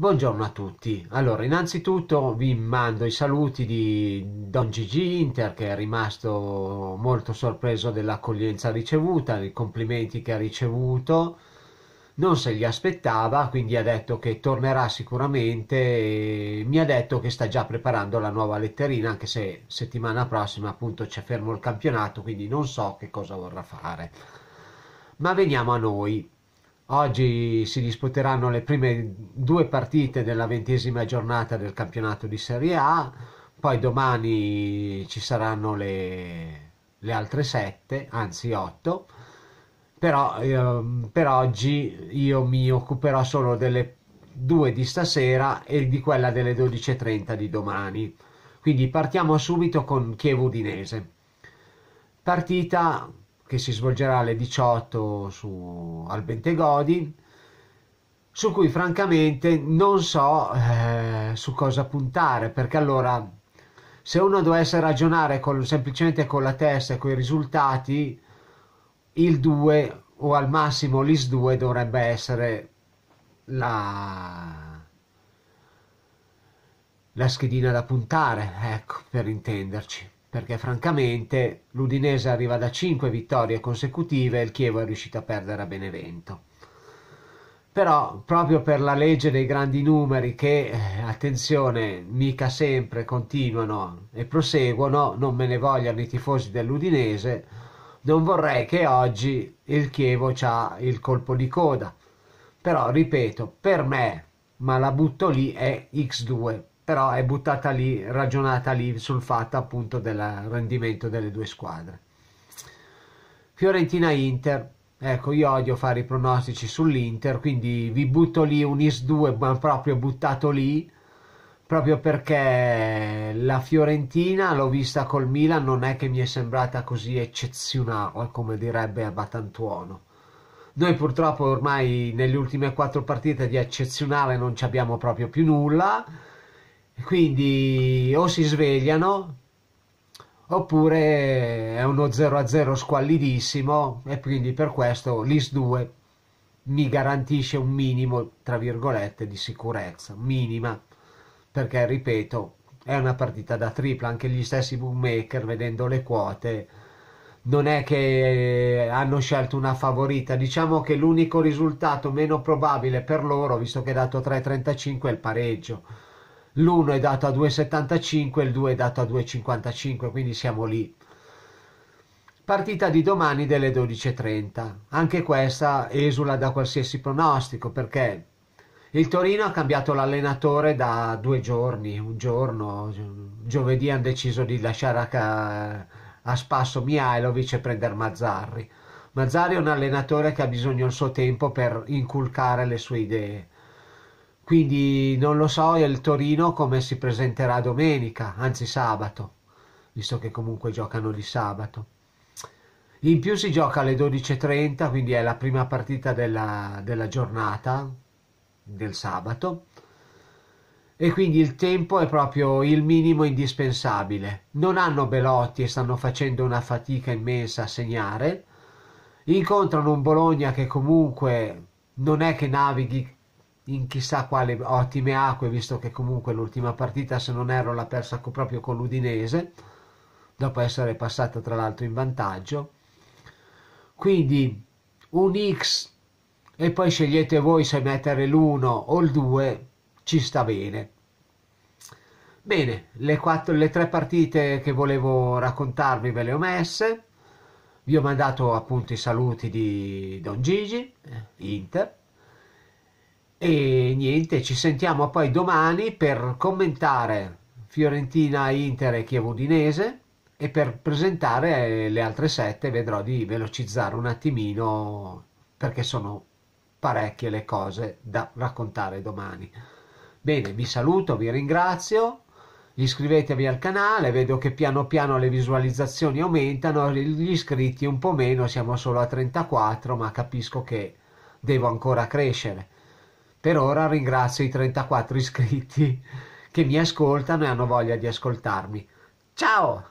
Buongiorno a tutti. Allora, innanzitutto vi mando i saluti di Don Gigi Inter che è rimasto molto sorpreso dell'accoglienza ricevuta, dei complimenti che ha ricevuto. Non se li aspettava, quindi ha detto che tornerà sicuramente e mi ha detto che sta già preparando la nuova letterina, anche se settimana prossima appunto c'è fermo il campionato, quindi non so che cosa vorrà fare. Ma veniamo a noi. Oggi si disputeranno le prime due partite della ventesima giornata del campionato di Serie A, poi domani ci saranno le, le altre sette, anzi otto, però eh, per oggi io mi occuperò solo delle due di stasera e di quella delle 12.30 di domani. Quindi partiamo subito con Chievo Udinese. Partita che si svolgerà alle 18 su, al Bentegodi, su cui francamente non so eh, su cosa puntare, perché allora se uno dovesse ragionare con, semplicemente con la testa e con i risultati, il 2 o al massimo l'IS 2 dovrebbe essere la, la schedina da puntare, ecco, per intenderci perché francamente l'Udinese arriva da 5 vittorie consecutive e il Chievo è riuscito a perdere a Benevento. Però proprio per la legge dei grandi numeri che, eh, attenzione, mica sempre continuano e proseguono, non me ne vogliano i tifosi dell'Udinese, non vorrei che oggi il Chievo ha il colpo di coda. Però, ripeto, per me, ma la butto lì, è X2 però è buttata lì, ragionata lì sul fatto appunto del rendimento delle due squadre. Fiorentina-Inter, ecco io odio fare i pronostici sull'Inter, quindi vi butto lì un IS 2, ma proprio buttato lì, proprio perché la Fiorentina l'ho vista col Milan, non è che mi è sembrata così eccezionale come direbbe Batantuono. Noi purtroppo ormai nelle ultime quattro partite di eccezionale non ci abbiamo proprio più nulla, quindi o si svegliano oppure è uno 0 a 0 squallidissimo e quindi per questo l'IS 2 mi garantisce un minimo, tra virgolette, di sicurezza, minima, perché ripeto, è una partita da tripla, anche gli stessi bookmaker vedendo le quote non è che hanno scelto una favorita, diciamo che l'unico risultato meno probabile per loro, visto che è dato 3.35 è il pareggio l'1 è dato a 2,75 il 2 è dato a 2,55 quindi siamo lì partita di domani delle 12.30 anche questa esula da qualsiasi pronostico perché il Torino ha cambiato l'allenatore da due giorni un giorno giovedì hanno deciso di lasciare a, a spasso Mihailovic e prendere Mazzarri Mazzari è un allenatore che ha bisogno del suo tempo per inculcare le sue idee quindi non lo so il Torino come si presenterà domenica, anzi sabato, visto che comunque giocano di sabato. In più si gioca alle 12.30, quindi è la prima partita della, della giornata del sabato e quindi il tempo è proprio il minimo indispensabile. Non hanno Belotti e stanno facendo una fatica immensa a segnare. Incontrano un Bologna che comunque non è che navighi in chissà quali ottime acque, visto che comunque l'ultima partita, se non erro, l'ha persa proprio con l'Udinese, dopo essere passata tra l'altro in vantaggio. Quindi un X e poi scegliete voi se mettere l'1 o il 2, ci sta bene. Bene, le, quattro, le tre partite che volevo raccontarvi ve le ho messe. Vi ho mandato appunto i saluti di Don Gigi, eh, Inter, e niente, ci sentiamo poi domani per commentare Fiorentina, Inter e Chievo Udinese e per presentare le altre sette vedrò di velocizzare un attimino perché sono parecchie le cose da raccontare domani. Bene, vi saluto, vi ringrazio, iscrivetevi al canale, vedo che piano piano le visualizzazioni aumentano, gli iscritti un po' meno, siamo solo a 34, ma capisco che devo ancora crescere. Per ora ringrazio i 34 iscritti che mi ascoltano e hanno voglia di ascoltarmi. Ciao!